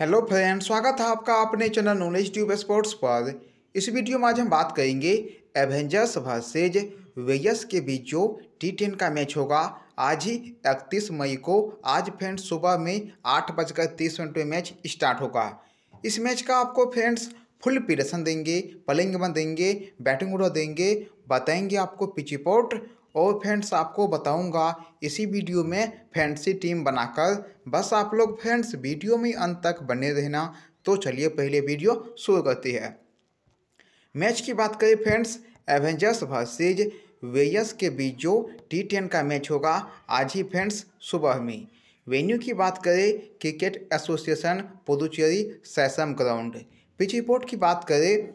hello friend स्वागत है आपका अपने चैनल नॉलेज ट्यूब स्पोर्ट्स पर इस वीडियो में आज हम बात करेंगे एवेंजर्स वर्सेज वेयस के बीच जो टी टेन का मैच होगा आज ही इकतीस मई को आज फ्रेंड्स सुबह में आठ बजकर तीस मिनट में मैच स्टार्ट होगा इस मैच का आपको फ्रेंड्स फुल पीरेशन देंगे पलिंग बन देंगे बैटिंग उड़ा देंगे बताएंगे आपको पिचिपोर्ट और फ्रेंड्स आपको बताऊंगा इसी वीडियो में फैंसी टीम बनाकर बस आप लोग फ्रेंड्स वीडियो में अंत तक बने रहना तो चलिए पहले वीडियो शुरू करती है मैच की बात करें फ्रेंड्स एवेंजर्स वर्सेज वेयस के बीच जो टी टेन का मैच होगा आज ही फ्रेंड्स सुबह में वेन्यू की बात करें क्रिकेट एसोसिएशन पुदुचेरी सैसम ग्राउंड पिच रिपोर्ट की बात करें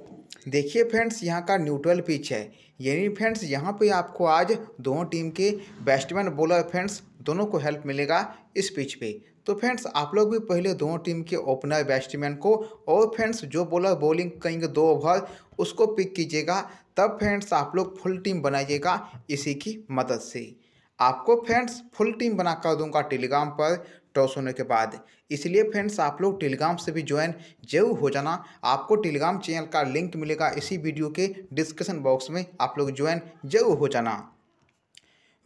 देखिए फ्रेंड्स यहाँ का न्यूट्रल पिच है यानी फ्रेंड्स यहाँ पे आपको आज दोनों टीम के बैट्समैन बॉलर फ्रेंड्स दोनों को हेल्प मिलेगा इस पिच पे तो फ्रेंड्स आप लोग भी पहले दोनों टीम के ओपनर बैट्समैन को और फ्रेंड्स जो बॉलर बॉलिंग करेंगे दो ओवर उसको पिक कीजिएगा तब फ्रेंड्स आप लोग फुल टीम बनाइएगा इसी की मदद से आपको फ्रेंड्स फुल टीम बनाकर दूंगा टेलीग्राम पर क्रॉस होने के बाद इसलिए फ्रेंड्स आप लोग टेलीग्राम से भी ज्वाइन जरूर हो जाना आपको टेलीग्राम चैनल का लिंक मिलेगा इसी वीडियो के डिस्क्रिप्शन बॉक्स में आप लोग ज्वाइन जरूर हो जाना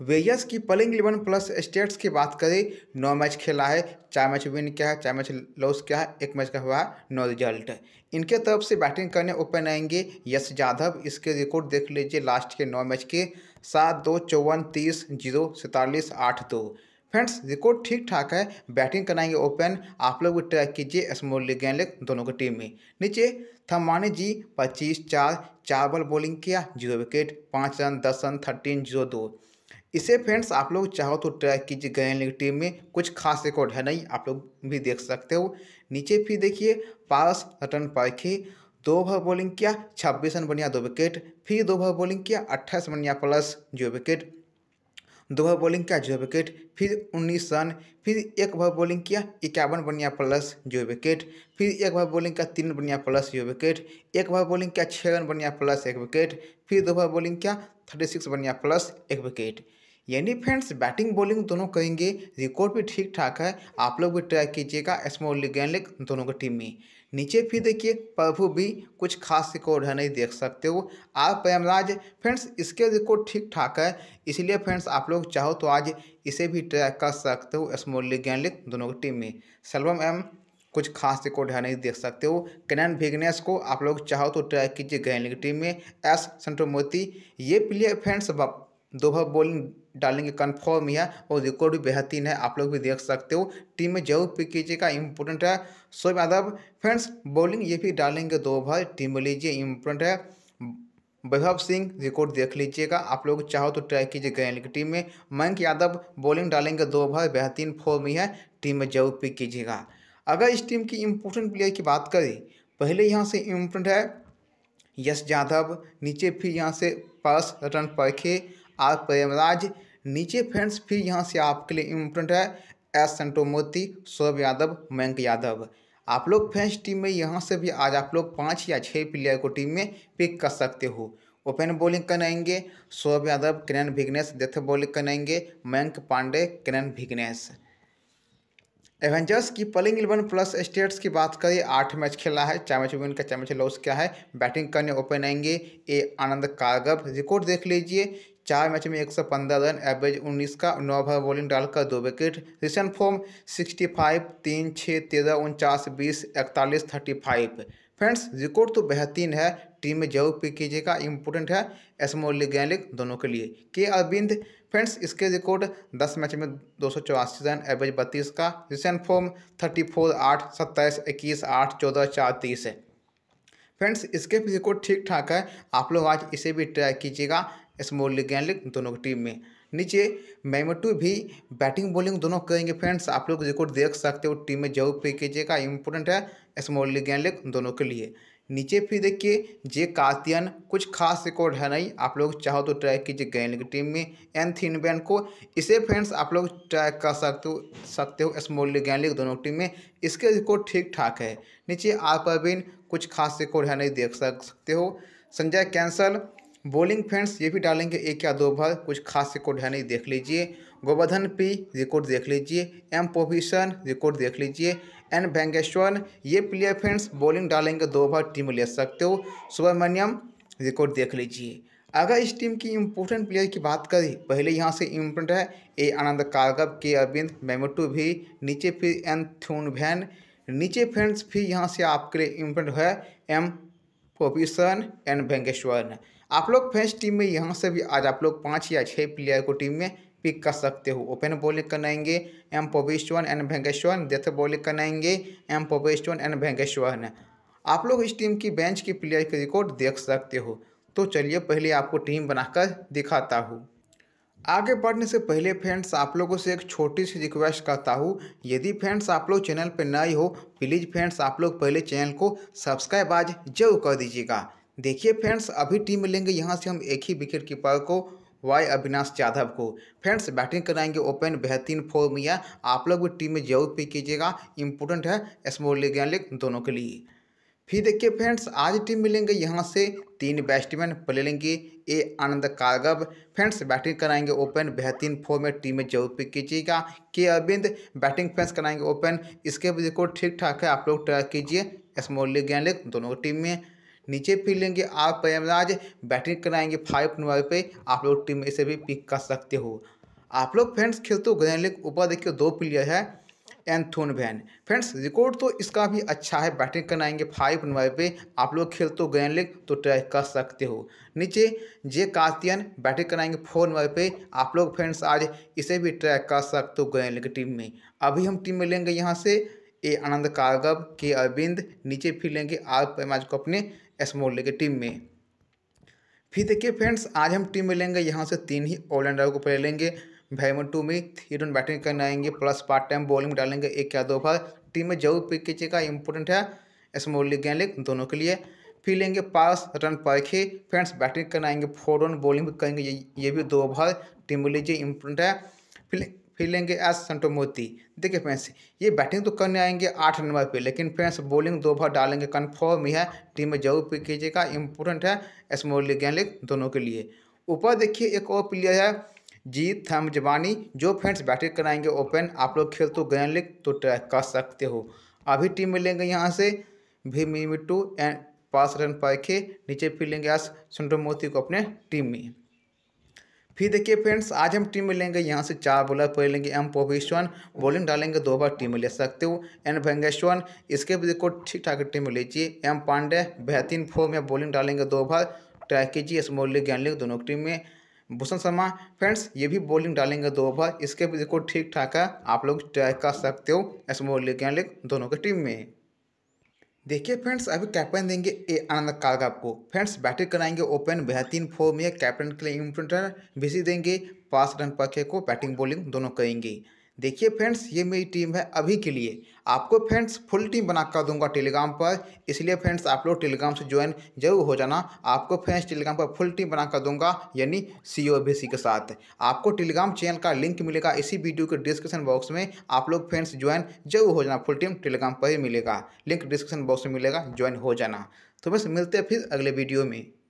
वेयस की पलिंग इलेवन प्लस स्टेट्स की बात करें नौ मैच खेला है चार मैच विन किया है चार मैच लॉस किया है एक मैच का हुआ है नो रिजल्ट इनके तरफ से बैटिंग करने ओपन आएंगे यश जाधव इसके रिकॉर्ड देख लीजिए लास्ट के नौ मैच के सात दो चौवन तीस जीरो सैंतालीस आठ दो फ्रेंड्स रिकॉर्ड ठीक ठाक है बैटिंग कराएंगे ओपन आप लोग भी ट्रैक कीजिए स्मॉल लीग गेंद दोनों की टीम में नीचे थमानी जी पच्चीस चार चार बॉल बॉलिंग किया जीरो विकेट पाँच रन दस रन थर्टीन जीरो दो इसे फ्रेंड्स आप लोग चाहो तो ट्रैक कीजिए गैन लीग टीम में कुछ खास रिकॉर्ड है नहीं आप लोग भी देख सकते हो नीचे फिर देखिए पारस रटन पारखी दो ओवर बॉलिंग किया छब्बीस रन बनिया दो विकेट फिर दो ओवर बॉलिंग किया अट्ठाईस बनिया प्लस जीरो विकेट दो ओवर बॉलिंग किया जो विकेट फिर उन्नीस रन फिर एक ओवर बॉलिंग किया इक्यावन बनिया प्लस जो विकेट फिर एक ओवर बॉलिंग किया तीन बनिया प्लस जो विकेट एक ओवर बॉलिंग किया छः रन बनिया प्लस एक विकेट फिर दो ओवर बॉलिंग किया थर्टी सिक्स बनिया प्लस एक विकेट यानी फ्रेंड्स बैटिंग बॉलिंग दोनों करेंगे रिकॉर्ड भी ठीक ठाक है आप लोग भी ट्राई कीजिएगा स्मॉल लीग एंड लीग दोनों की टीम में नीचे फिर देखिए प्रभु भी कुछ खास रिकॉर्ड है नहीं देख सकते हो आप प्रेमराज फ्रेंड्स इसके रिकॉर्ड ठीक ठाक है इसलिए फ्रेंड्स आप लोग चाहो तो आज इसे भी ट्रैक कर सकते हो स्मॉल लीग गैन लीग दोनों की टीम में सलवम एम कुछ खास रिकॉर्ड है नहीं देख सकते हो कैनन भिगनेस को आप लोग चाहो तो ट्रैक कीजिए गैन लीग टीम में एस संटोमोती ये प्लेयर फ्रेंड्स दो भाव बॉलिंग डालेंगे कन्फर्म या और रिकॉर्ड भी बेहतरीन है आप लोग भी देख सकते हो टीम में जरूर पिक कीजिएगा इम्पोर्टेंट है शोएब यादव फ्रेंड्स बॉलिंग ये भी डालेंगे दो ओवर टीम में लीजिए इम्पोर्टेंट है वैभव सिंह रिकॉर्ड देख लीजिएगा आप लोग चाहो तो ट्राई कीजिए गए की टीम में मयंक यादव बॉलिंग डालेंगे दो भाव बेहतरीन फॉर्म ही है टीम में जरूर पिक कीजिएगा अगर इस टीम की इम्पोर्टेंट प्लेयर की बात करें पहले यहाँ से इम्पोर्टेंट है यश यादव नीचे फिर यहाँ से पास रन परखे आप प्रेमराज नीचे फ्रेंड्स फिर यहाँ से आपके लिए इम्पोर्टेंट है एस मोती सौरभ यादव मयंक यादव आप लोग फ्रेंड्स टीम में यहाँ से भी आज आप लोग पाँच या छः प्लेयर को टीम में पिक कर सकते हो ओपन बॉलिंग कराएंगे सौरभ यादव किरण भिग्नेश डेथ बॉलिंग कराएंगे मयंक पांडे किरण भिग्नेश एवेंजर्स की पलिंग इलेवन प्लस स्टेट्स की बात करें आठ मैच खेला है चार मैच विन का चार मैच लॉस क्या है बैटिंग करने ओपन आएंगे ए आनंद कारगव रिकॉर्ड देख लीजिए चार मैच में 115 रन एवरेज 19 का नौ ओवर बॉलिंग डालकर दो विकेट रिसेंट फॉर्म 65, तीन छः तेरह उनचास बीस इकतालीस थर्टी फाइव फ्रेंड्स रिकॉर्ड तो बेहतरीन है टीम में जरूर पिक कीजिएगा इंपॉर्टेंट है एसमो लीग दोनों के लिए के अरविंद फ्रेंड्स इसके रिकॉर्ड 10 मैच में दो रन एवरेज बत्तीस का रिसेंट फॉर्म थर्टी फोर आठ सत्ताईस इक्कीस आठ चौदह चार तीस है फ्रेंड्स इसके भी रिकॉर्ड ठीक ठाक है आप लोग आज इसे भी ट्राई कीजिएगा लीग दोनों की टीम में नीचे मेमटू भी बैटिंग बॉलिंग दोनों करेंगे फ्रेंड्स आप लोग रिकॉर्ड देख सकते हो टीम में जो पे का इम्पोर्टेंट है लीग दोनों के लिए नीचे फिर देखिए जे कातियन कुछ खास रिकॉर्ड है नहीं आप लोग चाहो तो ट्राई कीजिए गैन लीग टीम में एन बैन को इसे फ्रेंड्स आप लोग ट्रैक कर सकते हो सकते हो स्मॉल लीग गैन लीग दोनों टीम में इसके रिकॉर्ड ठीक ठाक है नीचे आर कुछ खास रिकॉर्ड है नहीं देख सकते हो संजय कैंसल बॉलिंग फ्रेंड्स ये भी डालेंगे एक या दो भर कुछ खास रिकॉर्ड है नहीं देख लीजिए गोवर्धन पी रिकॉर्ड देख लीजिए एम पोविशन रिकॉर्ड देख लीजिए एन वेंगेश्वर ये प्लेयर फ्रेंड्स बॉलिंग डालेंगे दो भर टीम ले सकते हो सुब्रमण्यम रिकॉर्ड देख लीजिए अगर इस टीम की इम्पोर्टेंट प्लेयर की बात करें पहले यहाँ से इम्पोर्टेंट है ए आनंद कागव के अरविंद मेमोटू भी नीचे फिर एन थ्यून भैन नीचे फ्रेंड्स फिर यहाँ से आपके लिए इम्पोर्टेंट है एम पोपिसन एन वेंकेश्वर आप लोग फ्रेंच टीम में यहाँ से भी आज आप लोग पाँच या छः प्लेयर को टीम में पिक कर सकते हो ओपन बॉलिंग करनाएंगे एम पोबेस्टवन एंड वेंकेश्वर डेथ बॉलिंग करनाएंगे एम पवेश्वन एंड वेंकेश्वर आप लोग इस टीम की बेंच की प्लेयर की रिकॉर्ड देख सकते हो तो चलिए पहले आपको टीम बनाकर दिखाता हूँ आगे बढ़ने से पहले फ्रेंड्स आप लोगों से एक छोटी सी रिक्वेस्ट करता हूँ यदि फ्रेंड्स आप लोग चैनल पर नए हो प्लीज़ फ्रेंड्स आप लोग पहले चैनल को सब्सक्राइब आज जरूर कर दीजिएगा देखिए फ्रेंड्स अभी टीम मिलेंगे यहाँ से हम एक ही विकेट कीपर को वाई अविनाश यादव को फ्रेंड्स बैटिंग कराएंगे ओपन बेहतरीन फॉर्म या आप लोग भी टीम में जरूर पिक कीजिएगा इंपॉर्टेंट है स्मॉल लीग लीग दोनों के लिए फिर देखिए फ्रेंड्स आज टीम मिलेंगे यहाँ से तीन बैट्समैन प्ले लेंगे ए आनंद कागव फ्रेंड्स बैटिंग कराएंगे ओपन बेहतरीन फॉर्म में टीम में जरूर पिक कीजिएगा के अरविंद बैटिंग फ्रेंड्स कराएंगे ओपन इसके वजह को ठीक ठाक है आप लोग ट्राई कीजिए स्मॉल लीग या लीग दोनों टीम में नीचे फिर लेंगे आप प्रयागराज बैटिंग कराएंगे फाइव नंबर पे आप लोग टीम में इसे भी पिक कर सकते हो आप लोग फ्रेंड्स खेलते हो ग्रैंड लीग ऊपर देखिए दो प्लेयर है एंथोन वैन फ्रेंड्स रिकॉर्ड तो इसका भी अच्छा है बैटिंग कराएंगे फाइव नंबर पे आप लोग खेलते हो ग्रैंड लीग तो ट्राई कर सकते हो नीचे जे कार्तियन बैटिंग कराएंगे फोर नंबर पे आप लोग फ्रेंड्स आज इसे भी ट्राई कर सकते हो ग्रैंड लीग टीम में अभी हम टीम में लेंगे यहाँ से ए आनंद कागव के अरविंद नीचे फिर लेंगे आर पैमाज को अपने स्मॉल मोर्ले टीम में फिर देखिए फ्रेंड्स आज हम टीम में लेंगे यहाँ से तीन ही ऑलराउंडर को प्लेयर लेंगे भाईमन टू में थ्री रन बैटिंग करने आएंगे प्लस पार्ट टाइम बॉलिंग डालेंगे एक या दो बार टीम में जरूर पिक का इंपॉर्टेंट है स्मॉल लीग गेंद लीग दोनों के लिए फिर लेंगे पास रन परखे फ्रेंड्स बैटिंग करने आएंगे फोर रन बॉलिंग भी करेंगे ये, ये भी दो बार टीम में लीजिए इम्पोर्टेंट है फिर फिर लेंगे एस संटो मोती देखिए फ्रेंड्स ये बैटिंग तो करने आएंगे आठ नंबर पे लेकिन फ्रेंड्स बॉलिंग दो ओवर डालेंगे कन्फर्म ही है टीम में जरूर पिक कीजिएगा इंपॉर्टेंट है स्मॉल लीग गैनलिक लीग दोनों के लिए ऊपर देखिए एक और प्लेयर है जी थम जवानी जो फ्रेंड्स बैटिंग कराएंगे ओपन आप लोग खेल तो गैन लीग तो ट्रैक कर सकते हो अभी टीम में लेंगे यहाँ से भी मिट्टू एंड पाँच रन पाए नीचे फिर लेंगे एस संटो मोती को अपने टीम में फिर देखिए फ्रेंड्स आज हम टीम में लेंगे यहाँ से चार बॉलर पहले लेंगे एम पोविश्वन बॉलिंग डालेंगे दो बार टीम में ले सकते हो एन वेंगेश्वन इसके भी देखो ठीक ठाक टीम में लीजिए एम पांडे बेहतरीन फॉर्म में बॉलिंग डालेंगे दो बार ट्राई कीजिए स्मॉल लीग गैन लीग दोनों टीम में भूषण शर्मा फ्रेंड्स ये भी बॉलिंग डालेंगे दो बार इसके भी देखो ठीक ठाक है आप लोग ट्राई कर सकते हो स्मॉल लीग गैन लीग दोनों की टीम में देखिए फ्रेंड्स अभी कैप्टन देंगे ए आनंद कार्ग आपको फ्रेंड्स बैटिंग कराएंगे ओपन बेहतरीन फॉर्म में कैप्टन के लिए इम्पोर्टेंट बिजी देंगे पास रन पखे को बैटिंग बॉलिंग दोनों करेंगे देखिए फ्रेंड्स ये मेरी टीम है अभी के लिए आपको फ्रेंड्स फुल टीम बनाकर दूंगा टेलीग्राम पर इसलिए फ्रेंड्स आप लोग टेलीग्राम से ज्वाइन जरूर हो जाना आपको फ्रेंड्स टेलीग्राम पर फुल टीम बनाकर दूंगा यानी सी ओ बी सी के साथ आपको टेलीग्राम चैनल का लिंक मिलेगा इसी वीडियो के डिस्क्रिप्शन बॉक्स में आप लोग फ्रेंड्स ज्वाइन जरूर हो जाना फुल टीम टेलीग्राम पर ही मिलेगा लिंक डिस्क्रिप्शन बॉक्स में मिलेगा ज्वाइन हो जाना तो बस मिलते हैं फिर अगले वीडियो में